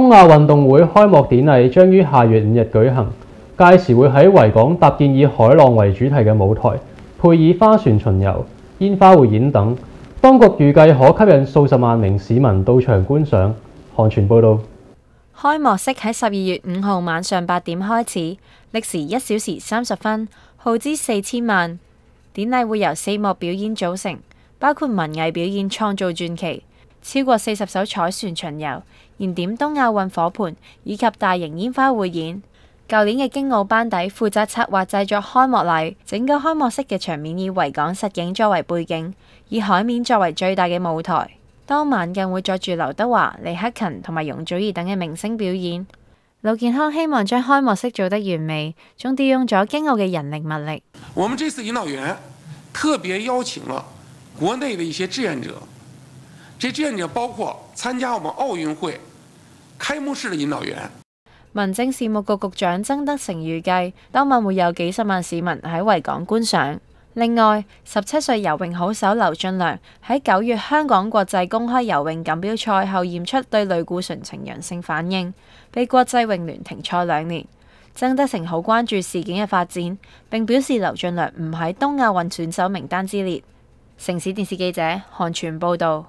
东亚运动会开幕典礼将于下月五日举行，届时会喺维港搭建以海浪为主题嘅舞台，配以花船巡游、烟花汇演等。当局预计可吸引数十万名市民到场观赏。韩全报道。开幕式喺十二月五号晚上八点开始，历时一小时三十分，耗资四千万。典礼会由四幕表演组成，包括文艺表演《创造传奇》。超过四十艘彩船巡游，燃点东亚运火盆以及大型烟花汇演。旧年嘅京澳班底负责策划制作开幕礼，整个开幕式嘅场面以维港实景作为背景，以海面作为最大嘅舞台。当晚更会载住刘德华、李克勤同埋容祖儿等嘅明星表演。陆健康希望将开幕式做得完美，仲调用咗京澳嘅人力物力。我们这次引导员特别邀请了国内嘅一些志愿者。志愿者包括参加我们奥运会开幕式的引导员。民政事务局局长曾德成预计，当晚会有几十万市民喺维港观赏。另外，十七岁游泳好手刘俊良喺九月香港国际公开游泳锦标赛后验出对类固醇呈阳性反应，被国际泳联停赛两年。曾德成好关注事件嘅发展，并表示刘俊良唔喺东亚运选手名单之列。城市电视记者韩全报道。